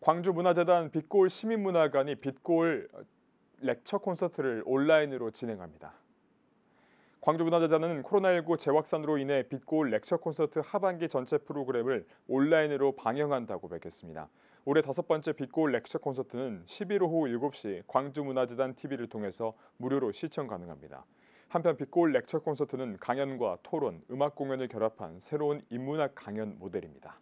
광주문화재단 빛골 시민문화관이 빛골 어, 렉처 콘서트를 온라인으로 진행합니다. 광주문화재단은 코로나19 재확산으로 인해 빛골 렉처 콘서트 하반기 전체 프로그램을 온라인으로 방영한다고 밝혔습니다. 올해 다섯 번째 빛골 렉처 콘서트는 1 1호 오후 7시 광주문화재단 TV를 통해서 무료로 시청 가능합니다. 한편 빛골 렉처 콘서트는 강연과 토론, 음악 공연을 결합한 새로운 인문학 강연 모델입니다.